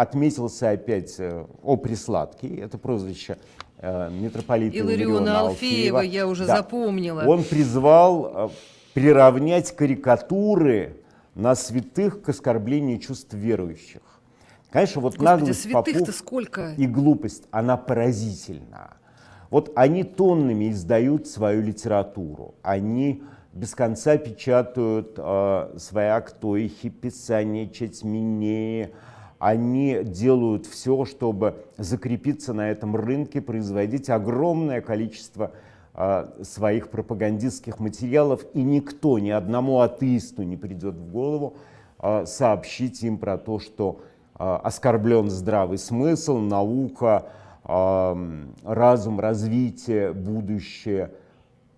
отметился опять э, о присладке, это прозвище э, митрополита Илариона Алфеева, я уже да. запомнила. Он призвал э, приравнять карикатуры на святых к оскорблению чувств верующих. Конечно, вот наглость попов сколько? и глупость, она поразительна. Вот они тоннами издают свою литературу, они без конца печатают э, свои актоихи, писания, чатьминеи, они делают все, чтобы закрепиться на этом рынке, производить огромное количество а, своих пропагандистских материалов, и никто, ни одному атеисту не придет в голову а, сообщить им про то, что а, оскорблен здравый смысл, наука, разум, развитие, будущее.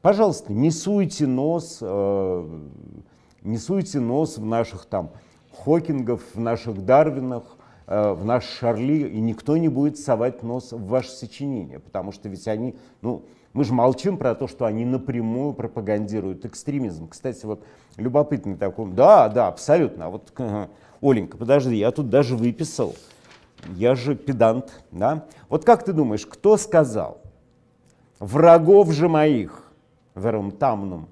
Пожалуйста, не суйте нос, не суйте нос в наших там Хокингов, в наших Дарвинах, э, в наш Шарли, и никто не будет совать нос в ваше сочинение, потому что ведь они, ну, мы же молчим про то, что они напрямую пропагандируют экстремизм. Кстати, вот любопытный такой, да, да, абсолютно, а вот, Оленька, подожди, я тут даже выписал, я же педант, да? Вот как ты думаешь, кто сказал, врагов же моих, верум тамнум,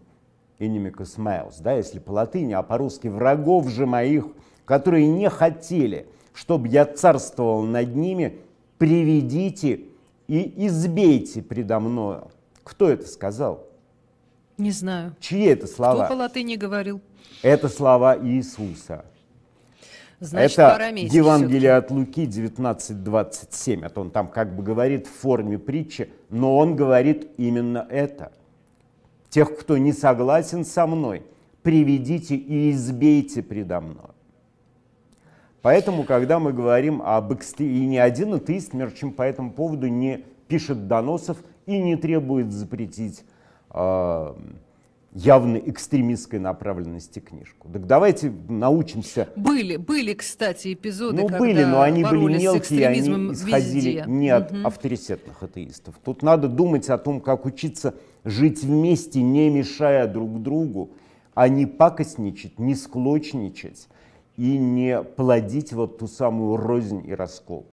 inimicus meus, да, если по латыни, а по-русски врагов же моих, которые не хотели, чтобы я царствовал над ними, приведите и избейте предо мною. Кто это сказал? Не знаю. Чьи это слова? Кто по латыни говорил? Это слова Иисуса. Значит, это Евангелие от Луки 19.27. Это он там как бы говорит в форме притчи, но он говорит именно это – тех, кто не согласен со мной, приведите и избейте предо мной. Поэтому, когда мы говорим об экстре... и ни один атеист, между чем по этому поводу не пишет доносов и не требует запретить а, явно экстремистской направленности книжку. Так давайте научимся. Были, были, кстати, эпизоды, ну, когда были, но они были мелкие, они исходили везде. не от угу. авторитетных атеистов. Тут надо думать о том, как учиться жить вместе, не мешая друг другу, а не пакостничать, не склочничать и не плодить вот ту самую рознь и раскол.